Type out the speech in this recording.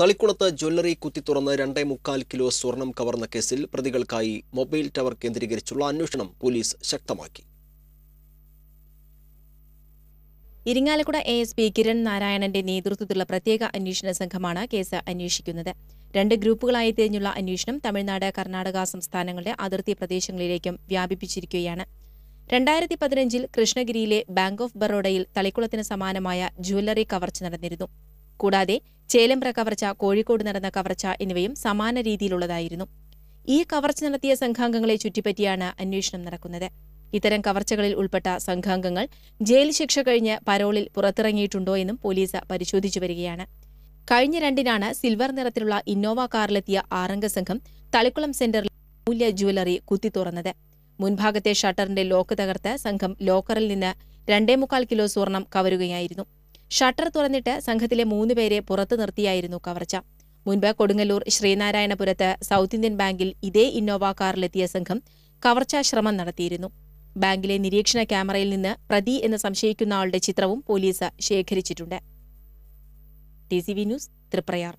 തളിക്കുളത്ത് jewellery കുത്തിത്തുറന്ന് രണ്ടേ മുക്കാൽ kilo സ്വർണം കവർന്ന കേസിൽ പ്രതികൾക്കായി മൊബൈൽ ടവർ കേന്ദ്രീകരിച്ചുള്ള അന്വേഷണം പോലീസ് ശക്തമാക്കി Irinjalakuda A S P Kiran നാരായണന്റെ നേതൃത്വത്തിലുള്ള പ്രത്യേക അന്വേഷണ സംഘമാണ് കേസ് അന്വേഷിക്കുന്നത് രണ്ട് ഗ്രൂപ്പുകളായി തിരിഞ്ഞുള്ള അന്വേഷണം തമിഴ്നാട് കർണാടക സംസ്ഥാനങ്ങളുടെ അതിർത്തി പ്രദേശങ്ങളിലേക്കും വ്യാപിപ്പിച്ചിരിക്കുകയാണ് രണ്ടായിരത്തി പതിനഞ്ചിൽ കൃഷ്ണഗിരിയിലെ ബാങ്ക് ഓഫ് ബറോഡയിൽ തളിക്കുളത്തിന് സമാനമായ ജ്വല്ലറി കവർച്ച നടന്നിരുന്നു കൂടാതെ ചേലമ്പ്ര കവർച്ച കോഴിക്കോട് നടന്ന കവർച്ച എന്നിവയും സമാന രീതിയിലുള്ളതായിരുന്നു ഈ കവർച്ച നടത്തിയ സംഘാംഗങ്ങളെ ചുറ്റിപ്പറ്റിയാണ് അന്വേഷണം നടക്കുന്നത് ഇത്തരം കവർച്ചകളിൽ ഉൾപ്പെട്ട സംഘാംഗങ്ങൾ ജയിൽ ശിക്ഷ കഴിഞ്ഞ് പരോളിൽ പുറത്തിറങ്ങിയിട്ടുണ്ടോ എന്നും പോലീസ് പരിശോധിച്ചു വരികയാണ് കഴിഞ്ഞ രണ്ടിനാണ് സിൽവർ നിറത്തിലുള്ള ഇന്നോവ കാറിലെത്തിയ ആറംഗ സംഘം തളിക്കുളം സെന്ററിൽ മൂല്യ ജുവലറി തുറന്നത് മുൻഭാഗത്തെ ഷട്ടറിന്റെ ലോക്ക് തകർത്ത് സംഘം ലോക്കറിൽ നിന്ന് രണ്ടേമുക്കാൽ കിലോ സ്വർണം കവരുകയായിരുന്നു ഷട്ടർ തുറന്നിട്ട് സംഘത്തിലെ മൂന്ന് പേരെ പുറത്തു നിർത്തിയായിരുന്നു കവർച്ച മുൻപ് കൊടുങ്ങല്ലൂർ ശ്രീനാരായണപുരത്ത് സൗത്ത് ഇന്ത്യൻ ബാങ്കിൽ ഇതേ ഇന്നോവ കാറിലെത്തിയ സംഘം കവർച്ചാ ശ്രമം നടത്തിയിരുന്നു ബാങ്കിലെ നിരീക്ഷണ ക്യാമറയിൽ നിന്ന് പ്രതി എന്ന് സംശയിക്കുന്ന ആളുടെ ചിത്രവും പോലീസ് ശേഖരിച്ചിട്ടുണ്ട് ടി ന്യൂസ് ത്രിപ്രയാർ